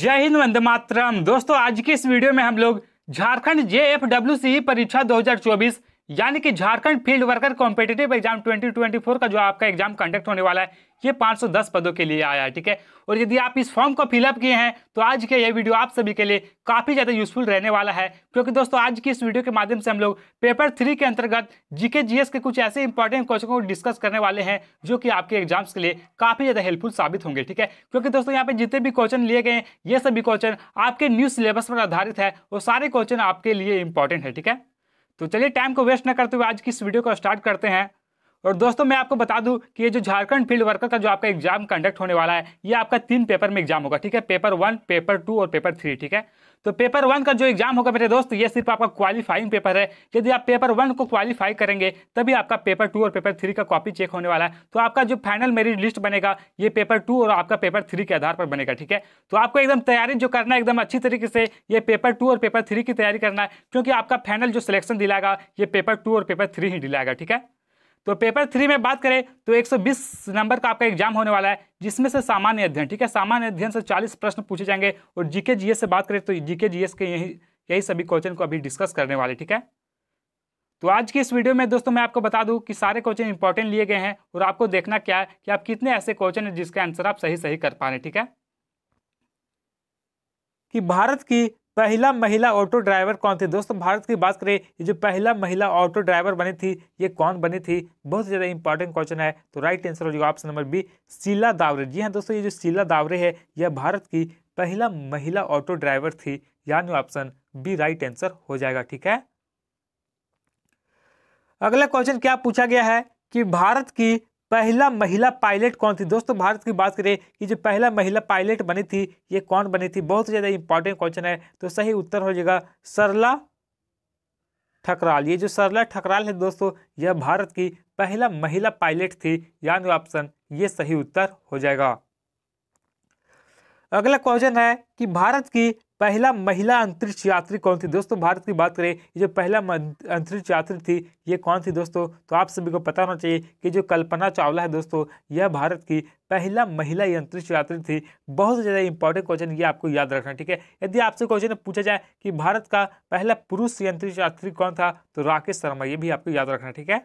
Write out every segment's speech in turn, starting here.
जय हिंद वंदे मातरम दोस्तों आज की इस वीडियो में हम लोग झारखंड जे परीक्षा 2024 यानी कि Jharkhand field worker competitive exam 2024 का जो आपका एग्जाम कंडक्ट होने वाला है ये 510 पदों के लिए आया है ठीक है और यदि आप इस फॉर्म को फिलअप किए हैं तो आज के ये वीडियो आप सभी के लिए काफ़ी ज़्यादा यूजफुल रहने वाला है क्योंकि दोस्तों आज की इस वीडियो के माध्यम से हम लोग पेपर थ्री के अंतर्गत जीके जीएस के कुछ ऐसे इंपॉर्टेंट क्वेश्चन को डिस्कस करने वाले हैं जो कि आपके एग्जाम्स के लिए काफ़ी ज़्यादा हेल्पफुल साबित होंगे ठीक है क्योंकि दोस्तों यहाँ पर जितने भी क्वेश्चन लिए गए ये सभी क्वेश्चन आपके न्यू सिलेबस पर आधारित है और सारे क्वेश्चन आपके लिए इंपॉर्टेंट है ठीक है तो चलिए टाइम को वेस्ट ना करते हुए आज की इस वीडियो को स्टार्ट करते हैं और दोस्तों मैं आपको बता दूं कि ये जो झारखंड फील्ड वर्कर का जो आपका एग्जाम कंडक्ट होने वाला है ये आपका तीन पेपर में एग्जाम होगा ठीक है पेपर वन पेपर टू और पेपर थ्री ठीक है तो पेपर वन का जो एग्जाम होगा मेरे दोस्त ये सिर्फ आपका क्वालिफाइंग पेपर है यदि आप पेपर वन को क्वालिफाई करेंगे तभी आपका पेपर टू और पेपर थ्री का कॉपी चेक होने वाला है तो आपका जो फाइनल मेरिट लिस्ट बनेगा ये पेपर टू और आपका पेपर थ्री के आधार पर बनेगा ठीक है तो आपको एकदम तैयारी जो करना है एकदम अच्छी तरीके से ये पेपर टू और पेपर थ्री की तैयारी करना है क्योंकि आपका फाइनल जो सिलेक्शन दिलाएगा ये पेपर टू और पेपर थ्री ही दिलाएगा ठीक है तो पेपर थ्री में बात करें तो 120 नंबर का आपका एग्जाम होने वाला है जिसमें से सामान्य अध्ययन ठीक है सामान्य अध्ययन से 40 प्रश्न पूछे जाएंगे और जीके जीएस से बात करें तो जीके जीएस के यही यही सभी क्वेश्चन को अभी डिस्कस करने वाले ठीक है तो आज की इस वीडियो में दोस्तों मैं आपको बता दूं कि सारे क्वेश्चन इंपॉर्टेंट लिए गए हैं और आपको देखना क्या है कि आप कितने ऐसे क्वेश्चन हैं जिसके आंसर आप सही सही कर पा रहे हैं ठीक है कि भारत की पहला महिला ऑटो ड्राइवर कौन थी दोस्तों भारत की बात करें ये जो पहला महिला ऑटो ड्राइवर बनी थी ये कौन बनी थी बहुत ज़्यादा इंपॉर्टेंट क्वेश्चन है तो राइट आंसर हो जाएगा option number B Sheila Dawre ji हाँ दोस्तों ये जो शीला दावरे है यह भारत की पहला महिला ऑटो ड्राइवर थी यानी ऑप्शन बी राइट आंसर हो जाएगा ठीक है अगला क्वेश्चन क्या पूछा गया है कि भारत की पहला महिला पायलट कौन थी दोस्तों भारत की बात करें कि जो पहला महिला पायलट बनी थी ये कौन बनी थी बहुत ज़्यादा इंपॉर्टेंट क्वेश्चन है तो सही उत्तर हो जाएगा सरला ठकराल ये जो सरला ठकराल है दोस्तों यह भारत की पहला महिला पायलट थी यानी ऑप्शन ये सही उत्तर हो जाएगा अगला क्वेश्चन है कि भारत की पहला महिला अंतरिक्ष यात्री कौन थी दोस्तों भारत की बात करें ये जो पहला अंतरिक्ष यात्री थी ये कौन थी दोस्तों तो आप सभी को पता होना चाहिए कि जो कल्पना चावला है दोस्तों यह भारत की पहला महिला अंतरिक्ष यात्री थी बहुत ज़्यादा इंपॉर्टेंट क्वेश्चन ये आपको याद रखना ठीक है यदि आपसे क्वेश्चन पूछा जाए कि भारत का पहला पुरुष अंतरिक्ष यात्री कौन था तो राकेश शर्मा ये भी आपको याद रखना ठीक है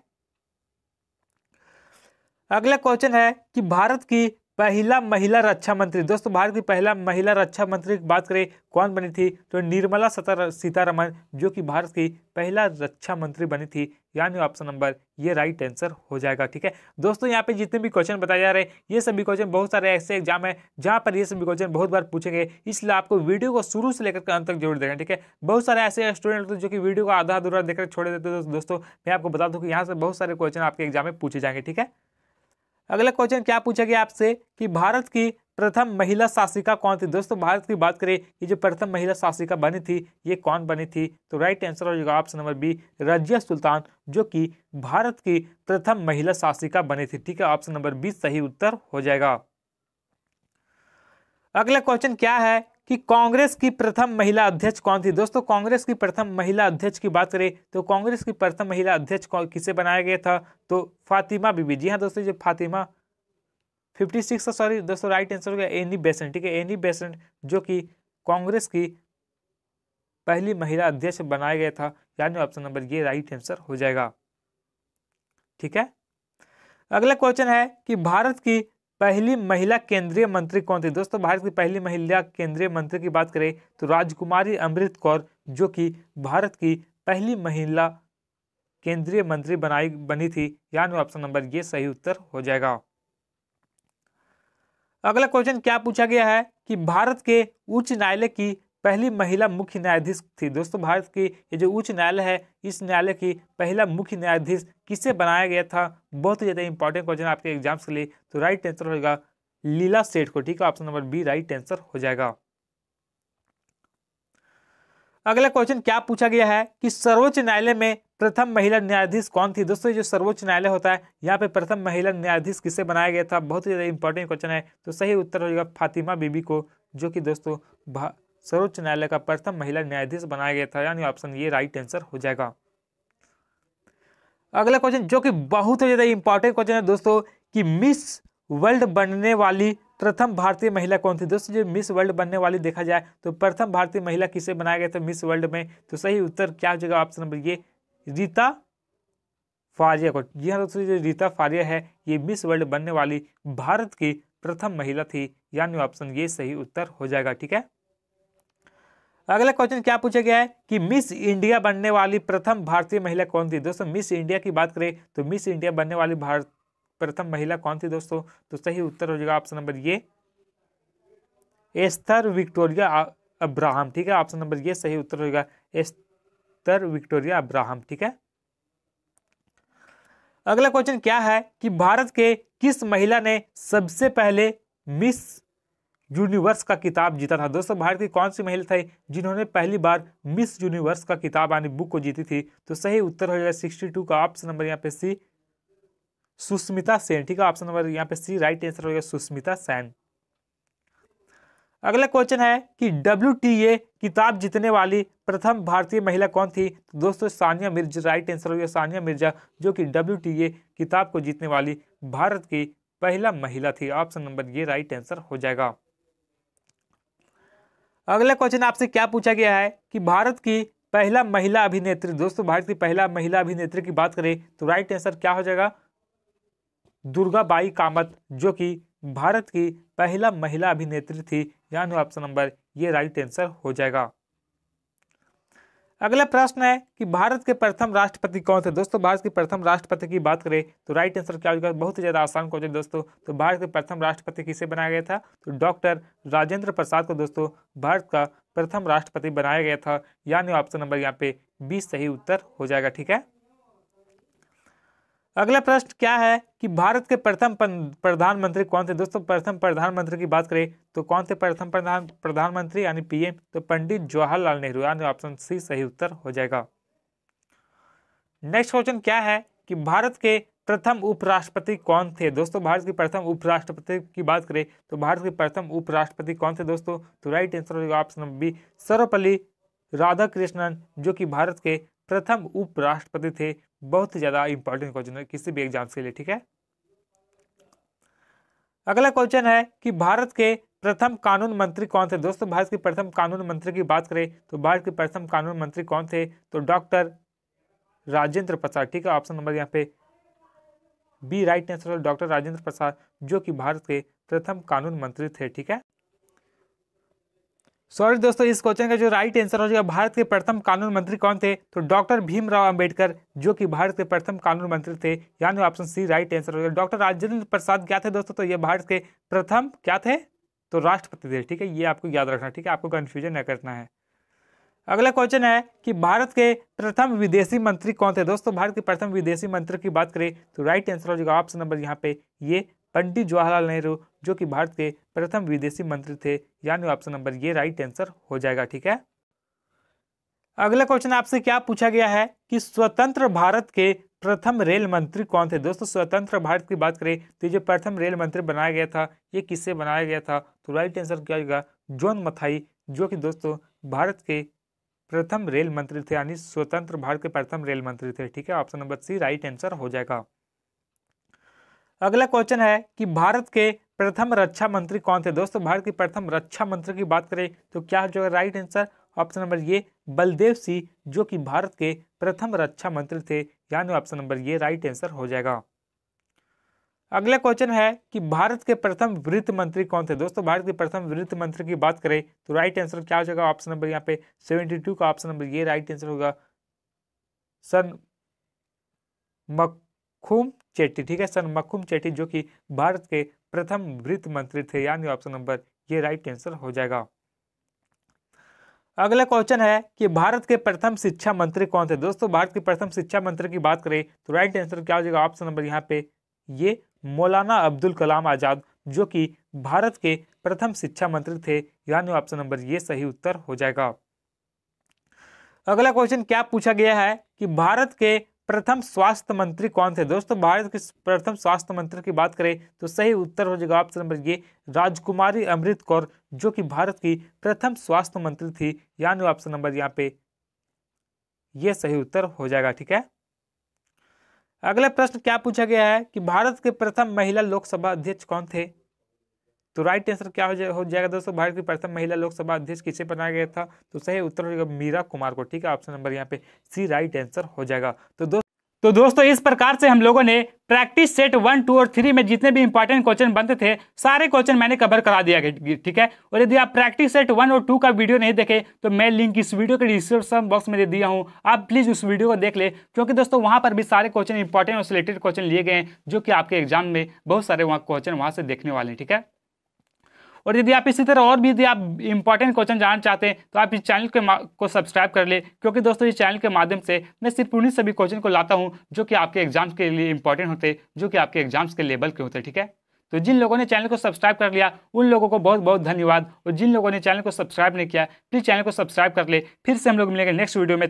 अगला क्वेश्चन है कि भारत की पहला महिला रक्षा मंत्री दोस्तों भारत की पहला महिला रक्षा मंत्री की बात करें कौन बनी थी तो निर्मला सीतारमन जो कि भारत की पहला रक्षा मंत्री बनी थी यानी option number A right answer हो जाएगा ठीक है दोस्तों यहाँ पे जितने भी क्वेश्चन बताए जा रहे हैं ये सभी क्वेश्चन बहुत सारे ऐसे एग्जाम है जहाँ पर ये सभी क्वेश्चन बहुत बार पूछेंगे इसलिए आपको वीडियो को शुरू से लेकर अंत तक जरूर देखें ठीक है बहुत सारे ऐसे स्टूडेंट जो कि वीडियो को आधा अधूरा देखकर छोड़ देते दोस्तों मैं आपको बता दूँ कि यहाँ से बहुत सारे क्वेश्चन आपके एग्जाम में पूछे जाएंगे ठीक है अगला क्वेश्चन क्या पूछा गया आपसे कि भारत की प्रथम महिला शासिका कौन थी दोस्तों भारत की बात करें कि जो प्रथम महिला शासिका बनी थी ये कौन बनी थी तो राइट आंसर हो जाएगा option number B Razia Sultan जो कि भारत की प्रथम महिला शासिका बनी थी ठीक है ऑप्शन नंबर बी सही उत्तर हो जाएगा अगला क्वेश्चन क्या है कि कांग्रेस की प्रथम महिला अध्यक्ष कौन थी दोस्तों कांग्रेस की प्रथम महिला अध्यक्ष की बात करें तो कांग्रेस की प्रथम महिला अध्यक्ष किसे बनाया गया था तो फातिमा बीबी जी हाँ दोस्तों जो फातिमा फिफ्टी सिक्स सॉरी दोस्तों राइट आंसर हो गया एनी बेसेंट ठीक है एनी बेसेंट जो कि कांग्रेस की पहली महिला अध्यक्ष बनाया गया था यानी option number A right answer हो जाएगा ठीक है अगला क्वेश्चन है कि भारत की पहली महिला केंद्रीय मंत्री कौन थी दोस्तों भारत की पहली महिला केंद्रीय मंत्री की बात करें तो राजकुमारी अमृत कौर जो कि भारत की पहली महिला केंद्रीय मंत्री बनाई बनी थी यानी ऑप्शन नंबर ये सही उत्तर हो जाएगा अगला क्वेश्चन क्या पूछा गया है कि भारत के उच्च न्यायालय की पहली महिला मुख्य न्यायाधीश थी दोस्तों भारत की ये जो उच्च न्यायालय है इस न्यायालय की पहला मुख्य न्यायाधीश किससे बनाया गया था बहुत ही ज़्यादा इंपॉर्टेंट क्वेश्चन आपके एग्जाम्स के लिए तो राइट आंसर होगा लीला सेठ को ठीक है option number B right answer हो जाएगा अगला क्वेश्चन क्या पूछा गया है कि सर्वोच्च न्यायालय में प्रथम महिला न्यायाधीश कौन थी दोस्तों जो सर्वोच्च न्यायालय होता है यहाँ पे प्रथम महिला न्यायाधीश किसे बनाया गया था बहुत ही ज़्यादा इंपॉर्टेंट क्वेश्चन है तो सही उत्तर होगा फातिमा बीबी को जो कि दोस्तों सर्वोच्च न्यायालय का प्रथम महिला न्यायाधीश बनाया गया था यानी ऑप्शन ये राइट आंसर हो जाएगा अगला क्वेश्चन जो कि बहुत ही ज़्यादा इंपॉर्टेंट क्वेश्चन है दोस्तों कि मिस वर्ल्ड बनने वाली प्रथम भारतीय महिला कौन थी दोस्तों जो मिस वर्ल्ड बनने वाली देखा जाए तो प्रथम भारतीय महिला किसे बनाया गया था मिस वर्ल्ड में तो सही उत्तर क्या हो जाएगा ऑप्शन नंबर ये रीता फारिया को जी हाँ दोस्तों जो रीता फारिया है ये मिस वर्ल्ड बनने वाली भारत की प्रथम महिला थी यानी ऑप्शन ये सही उत्तर हो जाएगा ठीक है अगला क्वेश्चन क्या पूछा गया है कि मिस इंडिया बनने वाली प्रथम भारतीय महिला कौन थी दोस्तों मिस इंडिया की बात करें तो मिस इंडिया बनने वाली भारत प्रथम महिला कौन थी दोस्तों तो सही उत्तर हो जाएगा ऑप्शन नंबर ये एस्तर विक्टोरिया अब्राहम ठीक है ऑप्शन नंबर ये सही उत्तर होगा एस्तर विक्टोरिया अब्राहम ठीक है अगला क्वेश्चन क्या है कि भारत के किस महिला ने सबसे पहले मिस यूनिवर्स का किताब जीता था दोस्तों भारत की कौन सी महिला थी जिन्होंने पहली बार मिस यूनिवर्स का किताब यानी बुक को जीती थी तो सही उत्तर हो जाएगा सिक्सटी टू का ऑप्शन नंबर यहाँ पे सी सुष्मिता सेन ठीक है ऑप्शन नंबर यहाँ पे सी राइट आंसर हो गया सुष्मिता सेन अगला क्वेश्चन है कि डब्ल्यू किताब जीतने वाली प्रथम भारतीय महिला कौन थी तो दोस्तों सानिया मिर्जा राइट आंसर हो गया सानिया मिर्जा जो कि डब्ल्यू किताब को जीतने वाली भारत की पहला महिला थी option number A right answer हो जाएगा अगला क्वेश्चन आपसे क्या पूछा गया है कि भारत की पहला महिला अभिनेत्री दोस्तों भारत की पहला महिला अभिनेत्री की बात करें तो राइट आंसर क्या हो जाएगा दुर्गाबाई कामत जो कि भारत की पहला महिला अभिनेत्री थी यानी option number A right answer हो जाएगा अगला प्रश्न है कि भारत के प्रथम राष्ट्रपति कौन थे दोस्तों भारत के प्रथम राष्ट्रपति की बात करें तो राइट आंसर क्या होगा बहुत ही ज़्यादा आसान क्वेश्चन दोस्तों तो भारत के प्रथम राष्ट्रपति किसे बनाया गया था तो डॉक्टर राजेंद्र प्रसाद को दोस्तों भारत का प्रथम राष्ट्रपति बनाया गया था यानी ऑप्शन नंबर यहाँ पे बीस सही उत्तर हो जाएगा ठीक है अगला प्रश्न क्या है कि भारत के प्रथम प्रधानमंत्री कौन थे दोस्तों प्रथम प्रधानमंत्री की बात करें तो कौन थे प्रथम प्रधान प्रधानमंत्री यानी पीएम तो पंडित जवाहरलाल नेहरू यानी ऑप्शन सी सही उत्तर हो जाएगा नेक्स्ट क्वेश्चन क्या है कि भारत के प्रथम उपराष्ट्रपति कौन थे दोस्तों भारत के प्रथम उपराष्ट्रपति की बात करें तो भारत के प्रथम उपराष्ट्रपति कौन थे दोस्तों तो राइट आंसर होगा option B Sarvepalli Radhakrishnan जो कि भारत के प्रथम उपराष्ट्रपति थे बहुत ज़्यादा इंपॉर्टेंट क्वेश्चन है किसी भी एग्जाम के लिए ठीक है अगला क्वेश्चन है कि भारत के प्रथम कानून मंत्री कौन थे दोस्तों भारत के प्रथम कानून मंत्री की बात करें तो भारत के प्रथम कानून मंत्री कौन थे तो डॉक्टर राजेंद्र प्रसाद ठीक है ऑप्शन नंबर यहाँ पे B right answer doctor Rajendra Prasad जो कि भारत के प्रथम कानून मंत्री थे ठीक है सॉरी दोस्तों इस क्वेश्चन का जो राइट आंसर हो जाएगा भारत के प्रथम कानून मंत्री कौन थे तो डॉक्टर भीमराव अंबेडकर जो कि भारत के प्रथम कानून मंत्री थे यानी ऑप्शन सी राइट आंसर हो जाएगा डॉक्टर राजेंद्र प्रसाद क्या थे दोस्तों तो ये भारत के प्रथम क्या थे तो राष्ट्रपति थे ठीक है ये आपको याद रखना ठीक है आपको कन्फ्यूजन न करना है अगला क्वेश्चन है कि भारत के प्रथम विदेशी मंत्री कौन थे दोस्तों भारत के प्रथम विदेशी मंत्री की बात करें तो राइट आंसर हो जाएगा ऑप्शन नंबर यहाँ पे ये पंडित जवाहरलाल नेहरू जो कि भारत के प्रथम विदेशी मंत्री थे यानी option number A right answer हो जाएगा ठीक है अगला क्वेश्चन आपसे क्या पूछा गया है कि स्वतंत्र भारत के प्रथम रेल मंत्री कौन थे दोस्तों स्वतंत्र भारत की बात करें तो जो प्रथम रेल मंत्री बनाया गया था ये किससे बनाया गया था तो राइट आंसर क्या होगा जॉन मथाई जो कि दोस्तों भारत के प्रथम रेल मंत्री थे यानी स्वतंत्र भारत के प्रथम रेल मंत्री थे ठीक है option number C right answer हो जाएगा अगला क्वेश्चन है कि भारत के प्रथम रक्षा मंत्री कौन थे दोस्तों भारत की प्रथम रक्षा मंत्री की बात करें तो क्या जो है राइट आंसर ऑप्शन नंबर ये बलदेव सिंह जो कि भारत के प्रथम रक्षा मंत्री थे यानी option number A right answer हो जाएगा अगला क्वेश्चन है कि भारत के प्रथम वित्त मंत्री कौन थे दोस्तों भारत के प्रथम वित्त मंत्री की बात करें तो राइट आंसर क्या हो जाएगा ऑप्शन नंबर यहाँ पे सेवेंटी टू का option number A right answer होगा सन मखुम चेट्टी ठीक है सन मखुम चेट्टी जो कि भारत के प्रथम वित्त मंत्री थे यानी option number A right answer हो जाएगा अगला क्वेश्चन है कि भारत के प्रथम शिक्षा मंत्री कौन थे दोस्तों भारत के प्रथम शिक्षा मंत्री की बात करें तो राइट आंसर क्या हो जाएगा ऑप्शन नंबर यहाँ पे ये मौलाना अब्दुल कलाम आज़ाद जो कि भारत के प्रथम शिक्षा मंत्री थे यानी ऑप्शन नंबर ये सही उत्तर हो जाएगा अगला क्वेश्चन क्या पूछा गया है कि भारत के प्रथम स्वास्थ्य मंत्री कौन थे दोस्तों भारत के प्रथम स्वास्थ्य मंत्री की बात करें तो सही उत्तर हो जाएगा ऑप्शन नंबर ये राजकुमारी अमृत कौर जो कि भारत की प्रथम स्वास्थ्य मंत्री थी यानी ऑप्शन नंबर यहाँ पे ये सही उत्तर हो जाएगा ठीक है अगला प्रश्न क्या पूछा गया है कि भारत के प्रथम महिला लोकसभा अध्यक्ष कौन थे तो राइट आंसर क्या हो, जाए, हो जाएगा दोस्तों भारत की प्रथम महिला लोकसभा अध्यक्ष किसे बनाया गया था तो सही उत्तर होगा मीरा कुमार को ठीक है ऑप्शन नंबर यहाँ पे सी राइट आंसर हो जाएगा तो दोस्तों तो दोस्तों इस प्रकार से हम लोगों ने प्रैक्टिस सेट वन टू और थ्री में जितने भी इंपॉर्टेंट क्वेश्चन बनते थे सारे क्वेश्चन मैंने कवर करा दिया ठीक है और यदि आप प्रैक्टिस सेट वन और टू का वीडियो नहीं देखे तो मैं लिंक इस वीडियो के डिस्क्रिप्शन बॉक्स में दे दिया हूँ आप प्लीज उस वीडियो को देख ले क्योंकि दोस्तों वहाँ पर भी सारे क्वेश्चन इंपॉर्टेंट और सिलेक्टेड क्वेश्चन लिए गए जो कि आपके एग्जाम में बहुत सारे वहाँ क्वेश्चन वहाँ से देखने वाले हैं ठीक है और यदि आप इसी तरह और भी यदि आप इंपॉर्टेंट क्वेश्चन जानना चाहते हैं तो आप इस चैनल के को सब्सक्राइब कर ले क्योंकि दोस्तों इस चैनल के माध्यम से मैं सिर्फ उन्हीं सभी क्वेश्चन को लाता हूँ जो कि आपके एग्जाम्स के लिए इंपॉर्टेंट होते जो कि आपके एग्जाम्स के लेवल के होते ठीक है तो जिन लोगों ने चैनल को सब्सक्राइब कर लिया उन लोगों को बहुत बहुत धन्यवाद और जिन लोगों ने चैनल को सब्सक्राइब नहीं किया प्लीज़ चैनल को सब्सक्राइब कर ले फिर से हम लोग मिलेंगे नेक्स्ट वीडियो में